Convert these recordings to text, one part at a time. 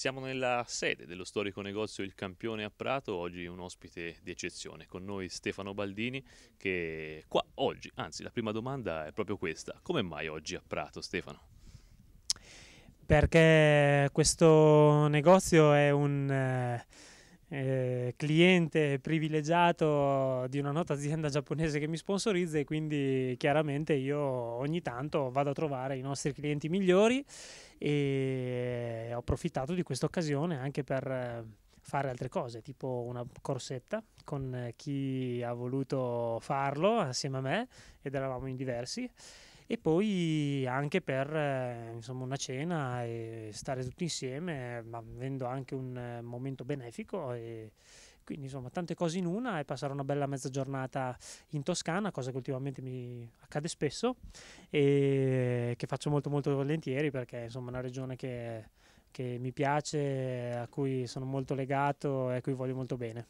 Siamo nella sede dello storico negozio Il Campione a Prato, oggi un ospite di eccezione, con noi Stefano Baldini che qua oggi, anzi la prima domanda è proprio questa, come mai oggi a Prato Stefano? Perché questo negozio è un... Eh eh, cliente privilegiato di una nota azienda giapponese che mi sponsorizza e quindi chiaramente io ogni tanto vado a trovare i nostri clienti migliori e ho approfittato di questa occasione anche per eh, fare altre cose, tipo una corsetta con chi ha voluto farlo assieme a me ed eravamo in diversi e poi anche per eh, insomma, una cena e stare tutti insieme, ma avendo anche un eh, momento benefico. E, quindi insomma tante cose in una e passare una bella mezza giornata in Toscana, cosa che ultimamente mi accade spesso e che faccio molto molto volentieri perché insomma è una regione che, che mi piace, a cui sono molto legato e a cui voglio molto bene.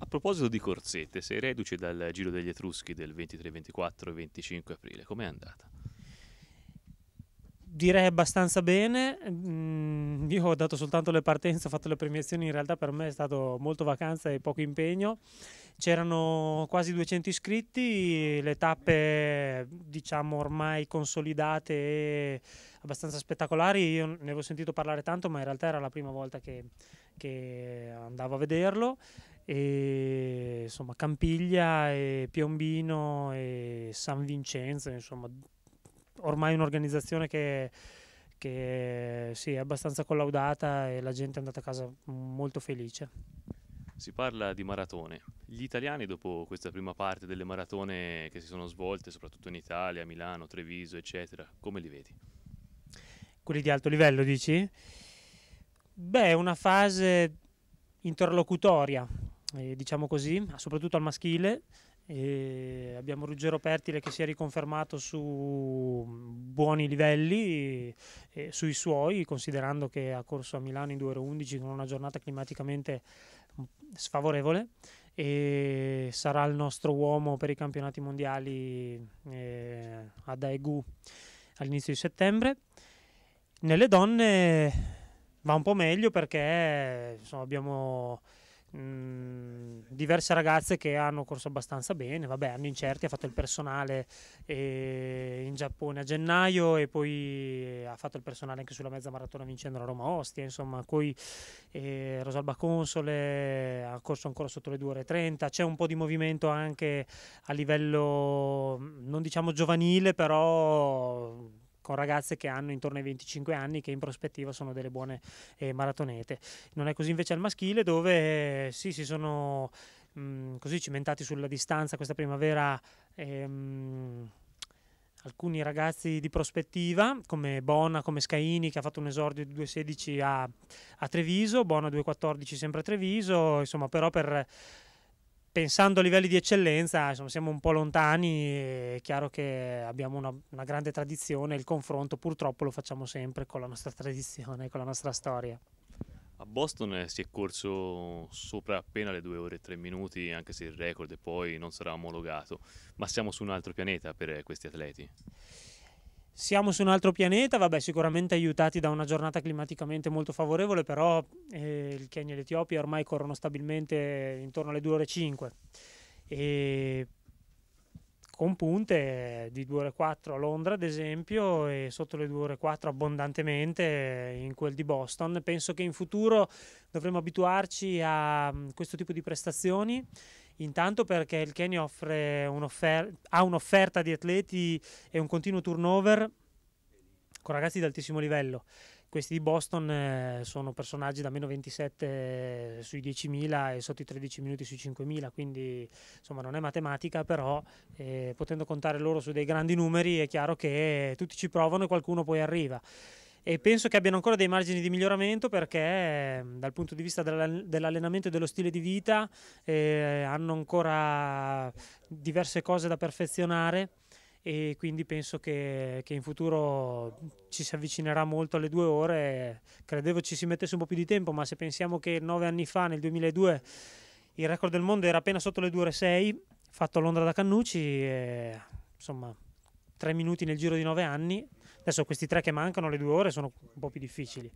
A proposito di corsette, sei reduce dal Giro degli Etruschi del 23, 24 e 25 aprile, com'è andata? Direi abbastanza bene, mm, io ho dato soltanto le partenze, ho fatto le premiazioni, in realtà per me è stato molto vacanza e poco impegno, c'erano quasi 200 iscritti, le tappe diciamo ormai consolidate e abbastanza spettacolari, io ne avevo sentito parlare tanto ma in realtà era la prima volta che, che andavo a vederlo e insomma Campiglia e Piombino e San Vincenzo, insomma ormai un'organizzazione che, che sì, è abbastanza collaudata e la gente è andata a casa molto felice. Si parla di maratone. Gli italiani dopo questa prima parte delle maratone che si sono svolte soprattutto in Italia, Milano, Treviso, eccetera, come li vedi? Quelli di alto livello, dici? Beh, è una fase interlocutoria, eh, diciamo così, soprattutto al maschile. E abbiamo Ruggero Pertile che si è riconfermato su buoni livelli, eh, sui suoi, considerando che ha corso a Milano in 2.11 con una giornata climaticamente mm, sfavorevole e sarà il nostro uomo per i campionati mondiali eh, a Daegu all'inizio di settembre. Nelle donne va un po' meglio perché insomma, abbiamo diverse ragazze che hanno corso abbastanza bene, vabbè, hanno incerti, ha fatto il personale eh, in Giappone a gennaio e poi ha fatto il personale anche sulla mezza maratona vincendo la Roma Ostia, insomma, poi eh, Rosalba Console ha corso ancora sotto le 2 ore 30, c'è un po' di movimento anche a livello non diciamo giovanile, però con ragazze che hanno intorno ai 25 anni che in prospettiva sono delle buone eh, maratonete. Non è così invece al maschile dove eh, sì, si sono mh, mm, così cimentati sulla distanza questa primavera. Ehm, alcuni ragazzi di prospettiva come Bona, come Scaini che ha fatto un esordio di 2.16 a, a Treviso, Bona 2.14 sempre a Treviso, insomma però per pensando a livelli di eccellenza, insomma, siamo un po' lontani, è chiaro che abbiamo una, una, grande tradizione, il confronto purtroppo lo facciamo sempre con la nostra tradizione, con la nostra storia. A Boston eh, si è corso sopra appena le 2 ore e 3 minuti, anche se il record poi non sarà omologato, ma siamo su un altro pianeta per eh, questi atleti siamo su un altro pianeta, vabbè sicuramente aiutati da una giornata climaticamente molto favorevole, però eh, il Kenya e l'Etiopia ormai corrono stabilmente intorno alle 2 ore 5 e con punte di 2 ore 4 a Londra ad esempio e sotto le 2 ore 4 abbondantemente in quel di Boston. Penso che in futuro dovremo abituarci a mm, questo tipo di prestazioni intanto perché il Kenya un'offer- ha un'offerta di atleti e un continuo turnover con ragazzi di altissimo livello. Questi di Boston eh, sono personaggi da meno 27 sui 10.000 e sotto i 13 minuti sui 5.000, quindi insomma non è matematica, però eh, potendo contare loro su dei grandi numeri è chiaro che tutti ci provano e qualcuno poi arriva e penso che abbiano ancora dei margini di miglioramento perché dal punto di vista dell'allenamento e dello stile di vita eh, hanno ancora diverse cose da perfezionare e quindi penso che, che, in futuro ci si avvicinerà molto alle due ore. Credevo ci si mettesse un po' più di tempo, ma se pensiamo che nove anni fa, nel 2002, il record del mondo era appena sotto le due ore 6, fatto a Londra da Cannucci, e, insomma, tre minuti nel giro di nove anni, Adesso questi tre che mancano, le due ore, sono un po' più difficili.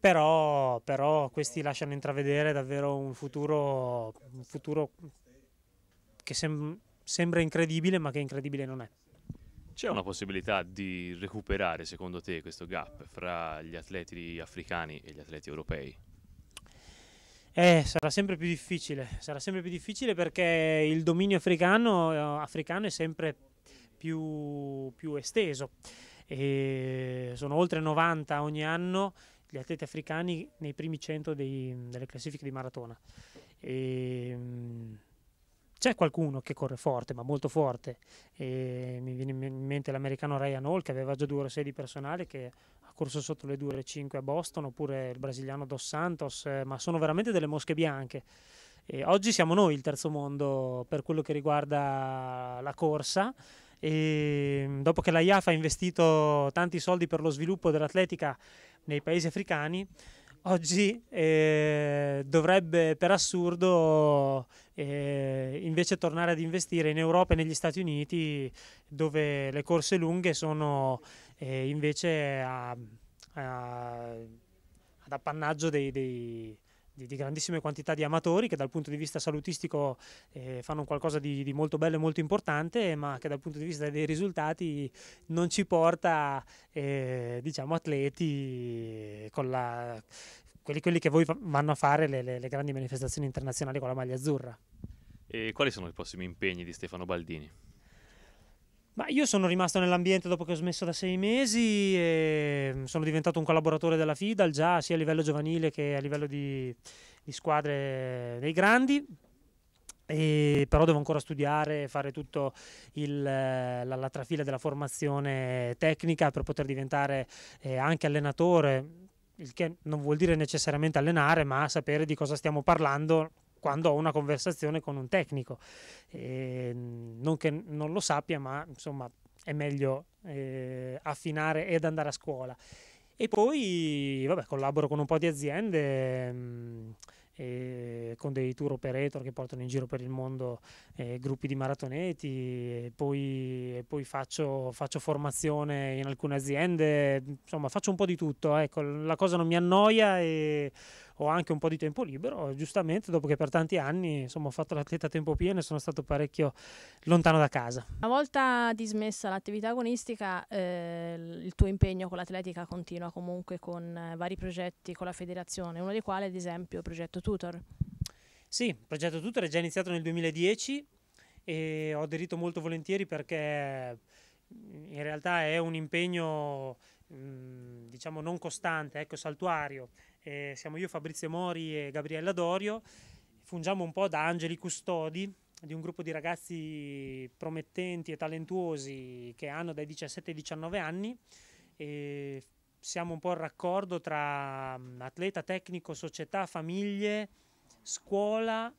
Però, però questi lasciano intravedere davvero un futuro, un futuro che sem- sembra incredibile, ma che incredibile non è. C'è una possibilità di recuperare, secondo te, questo gap fra gli atleti africani e gli atleti europei? Eh, sarà sempre più difficile, sarà sempre più difficile perché il dominio africano, eh, africano è sempre più più, più esteso. E sono oltre 90 ogni anno gli atleti africani nei primi 100 dei, delle classifiche di maratona. E, ehm, c'è qualcuno che corre forte, ma molto forte. E mi viene in mente l'americano Ryan Hall che aveva già 2 ore 6 di personale, che ha corso sotto le 2 ore 5 a Boston, oppure il brasiliano Dos Santos, eh, ma sono veramente delle mosche bianche. E oggi siamo noi il terzo mondo per quello che riguarda la corsa e ehm, dopo che la IAF ha investito tanti soldi per lo sviluppo dell'atletica nei paesi africani, oggi eh, dovrebbe per assurdo eh, invece tornare ad investire in Europa e negli Stati Uniti dove le corse lunghe sono eh, invece a, a, ad appannaggio dei, dei di, di, grandissime quantità di amatori che dal punto di vista salutistico eh, fanno qualcosa di, di, molto bello e molto importante, ma che dal punto di vista dei risultati non ci porta eh, diciamo, atleti con la, quelli, quelli, che voi vanno a fare le, le, le grandi manifestazioni internazionali con la maglia azzurra. E quali sono i prossimi impegni di Stefano Baldini? Ma io sono rimasto nell'ambiente dopo che ho smesso da sei mesi e mm, sono diventato un collaboratore della FIDAL già sia a livello giovanile che a livello di, di squadre dei grandi. E però devo ancora studiare e fare tutta eh, la, la, trafila della formazione tecnica per poter diventare eh, anche allenatore, il che non vuol dire necessariamente allenare, ma sapere di cosa stiamo parlando quando ho una conversazione con un tecnico. Eh, non che non lo sappia, ma insomma è meglio eh, affinare ed andare a scuola. E poi vabbè, collaboro con un po' di aziende. Mh, mm, con dei tour operator che portano in giro per il mondo eh, gruppi di maratoneti e poi, e poi faccio, faccio, formazione in alcune aziende, insomma faccio un po' di tutto, ecco, la cosa non mi annoia e ho anche un po' di tempo libero, giustamente dopo che per tanti anni insomma, ho fatto l'atleta a tempo pieno e sono stato parecchio lontano da casa. Una volta dismessa l'attività agonistica, eh, il tuo impegno con l'atletica continua comunque con eh, vari progetti con la federazione, uno dei quali ad esempio il progetto Tutor. Sì, il progetto Tutor è già iniziato nel 2010 e ho aderito molto volentieri perché in realtà è un impegno Mm, diciamo non costante, ecco, saltuario. Eh, siamo io, Fabrizio Mori e Gabriella Dorio. Fungiamo un po' da angeli custodi di un gruppo di ragazzi promettenti e talentuosi che hanno dai 17 ai 19 anni e siamo un po' il raccordo tra mm, atleta, tecnico, società, famiglie, scuola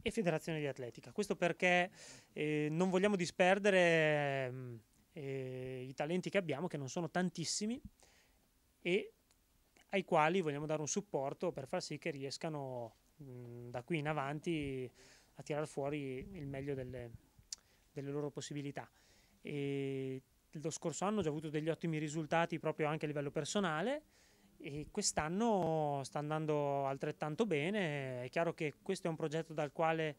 e federazione di atletica. Questo perché eh, non vogliamo disperdere mm, eh, i talenti che abbiamo, che non sono tantissimi, e ai quali vogliamo dare un supporto per far sì che riescano mh, da qui in avanti a tirar fuori il meglio delle, delle loro possibilità. E lo scorso anno ho già avuto degli ottimi risultati proprio anche a livello personale e quest'anno sta andando altrettanto bene. È chiaro che questo è un progetto quale,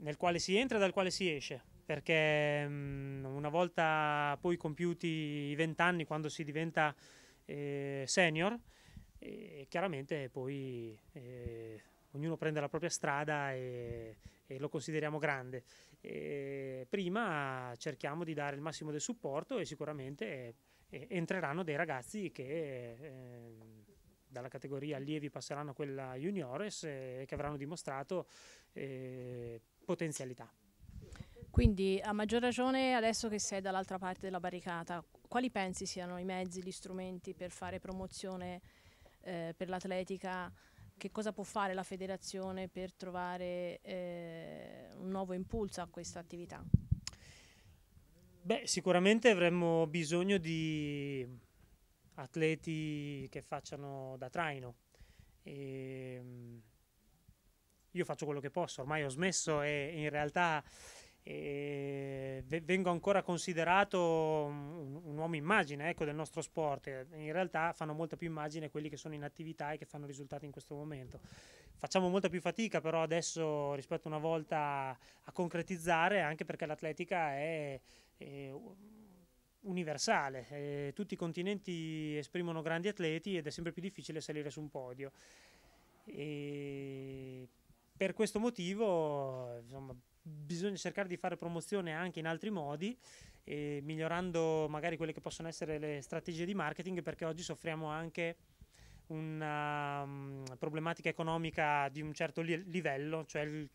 nel quale si entra e dal quale si esce perché mh, mm, una volta poi compiuti i 20 anni, quando si diventa eh, senior, eh, chiaramente poi eh, ognuno prende la propria strada e, e lo consideriamo grande. E prima cerchiamo di dare il massimo del supporto e sicuramente eh, entreranno dei ragazzi che eh, dalla categoria allievi passeranno a quella juniores e eh, che avranno dimostrato potenzialità. Quindi a maggior ragione adesso che sei dall'altra parte della barricata, quali pensi siano i mezzi, gli strumenti per fare promozione eh, per l'atletica? Che cosa può fare la federazione per trovare eh, un nuovo impulso a questa attività? Beh, sicuramente avremmo bisogno di atleti che facciano da traino. E, ehm, io faccio quello che posso, ormai ho smesso e in realtà e vengo ancora considerato un, uomo immagine ecco, del nostro sport. In realtà fanno molta più immagine quelli che sono in attività e che fanno risultati in questo momento. Facciamo molta più fatica però adesso rispetto a una volta a concretizzare, anche perché l'atletica è, è universale. Eh, tutti i continenti esprimono grandi atleti ed è sempre più difficile salire su un podio. E per questo motivo, insomma, bisogna cercare di fare promozione anche in altri modi, eh, migliorando magari quelle che possono essere le strategie di marketing, perché oggi soffriamo anche una um, problematica economica di un certo li- livello, cioè il,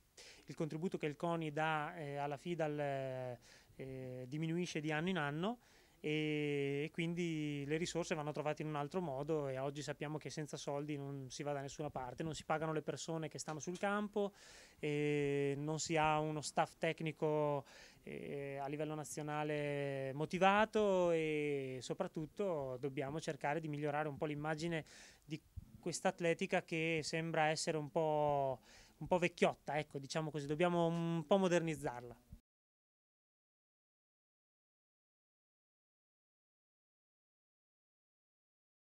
il, contributo che il CONI dà eh, alla FIDAL eh, eh diminuisce di anno in anno e quindi le risorse vanno trovate in un altro modo e oggi sappiamo che senza soldi non si va da nessuna parte, non si pagano le persone che stanno sul campo, non si ha uno staff tecnico eh, a livello nazionale motivato e soprattutto dobbiamo cercare di migliorare un po' l'immagine di questa atletica che sembra essere un po', un po vecchiotta, ecco, diciamo così, dobbiamo un po' modernizzarla.